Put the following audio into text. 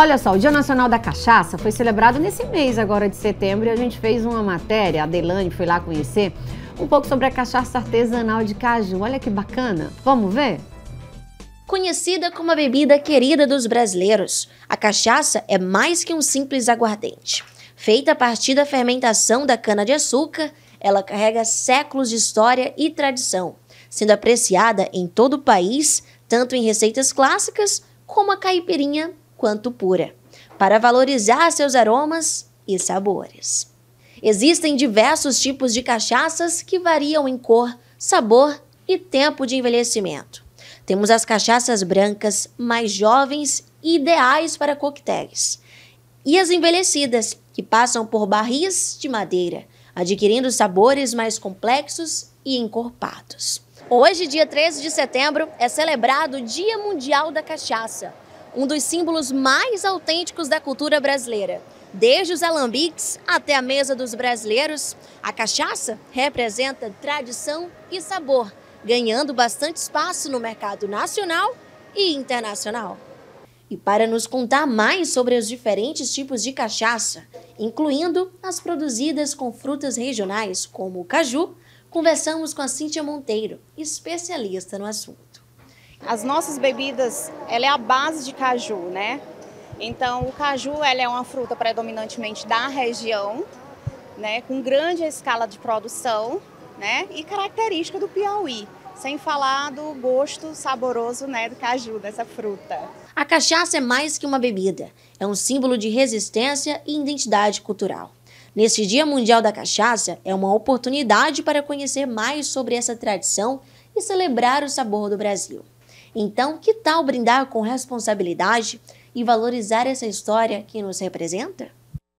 Olha só, o Dia Nacional da Cachaça foi celebrado nesse mês agora de setembro e a gente fez uma matéria, a Delane foi lá conhecer, um pouco sobre a cachaça artesanal de caju. Olha que bacana. Vamos ver? Conhecida como a bebida querida dos brasileiros, a cachaça é mais que um simples aguardente. Feita a partir da fermentação da cana-de-açúcar, ela carrega séculos de história e tradição, sendo apreciada em todo o país, tanto em receitas clássicas como a caipirinha quanto pura, para valorizar seus aromas e sabores. Existem diversos tipos de cachaças que variam em cor, sabor e tempo de envelhecimento. Temos as cachaças brancas, mais jovens e ideais para coquetéis, e as envelhecidas, que passam por barris de madeira, adquirindo sabores mais complexos e encorpados. Hoje, dia 13 de setembro, é celebrado o Dia Mundial da Cachaça um dos símbolos mais autênticos da cultura brasileira. Desde os alambiques até a mesa dos brasileiros, a cachaça representa tradição e sabor, ganhando bastante espaço no mercado nacional e internacional. E para nos contar mais sobre os diferentes tipos de cachaça, incluindo as produzidas com frutas regionais como o caju, conversamos com a Cíntia Monteiro, especialista no assunto. As nossas bebidas, ela é a base de caju, né? Então, o caju ela é uma fruta predominantemente da região, né, com grande escala de produção né, e característica do Piauí. Sem falar do gosto saboroso né, do caju, dessa fruta. A cachaça é mais que uma bebida, é um símbolo de resistência e identidade cultural. Neste Dia Mundial da Cachaça, é uma oportunidade para conhecer mais sobre essa tradição e celebrar o sabor do Brasil. Então, que tal brindar com responsabilidade e valorizar essa história que nos representa?